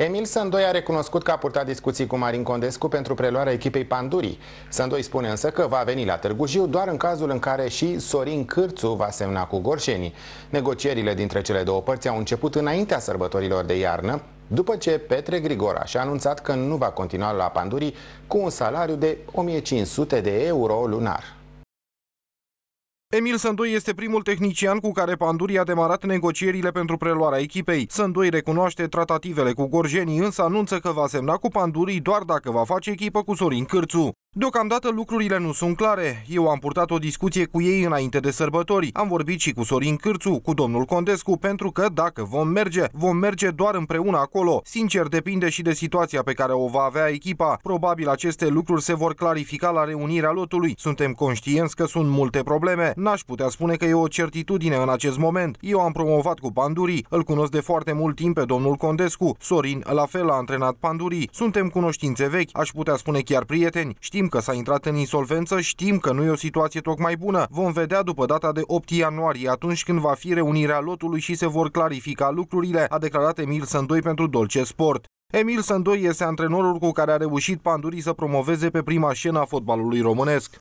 Emil Sândoi a recunoscut că a purtat discuții cu Marin Condescu pentru preluarea echipei Pandurii. Sândoi spune însă că va veni la Târgu Jiu doar în cazul în care și Sorin Cârțu va semna cu Gorșenii. Negocierile dintre cele două părți au început înaintea sărbătorilor de iarnă, după ce Petre Grigora și-a anunțat că nu va continua la Pandurii cu un salariu de 1500 de euro lunar. Emil Sândoi este primul tehnician cu care Panduri a demarat negocierile pentru preluarea echipei. Sândoi recunoaște tratativele cu gorjenii, însă anunță că va semna cu Pandurii doar dacă va face echipă cu Sorin Cârțu. Deocamdată lucrurile nu sunt clare. Eu am purtat o discuție cu ei înainte de sărbători. Am vorbit și cu Sorin Cârțu, cu domnul Condescu, pentru că dacă vom merge, vom merge doar împreună acolo. Sincer, depinde și de situația pe care o va avea echipa. Probabil aceste lucruri se vor clarifica la reunirea lotului. Suntem conștienți că sunt multe probleme. N-aș putea spune că e o certitudine în acest moment. Eu am promovat cu Pandurii. Îl cunosc de foarte mult timp pe domnul Condescu. Sorin la fel a antrenat Pandurii. Suntem cunoștințe vechi, aș putea spune chiar prieteni. Știm că s-a intrat în insolvență, știm că nu e o situație tocmai bună. Vom vedea după data de 8 ianuarie, atunci când va fi reunirea lotului și se vor clarifica lucrurile, a declarat Emil Sândoi pentru Dolce Sport. Emil Sândoi este antrenorul cu care a reușit Pandurii să promoveze pe prima scenă a fotbalului românesc.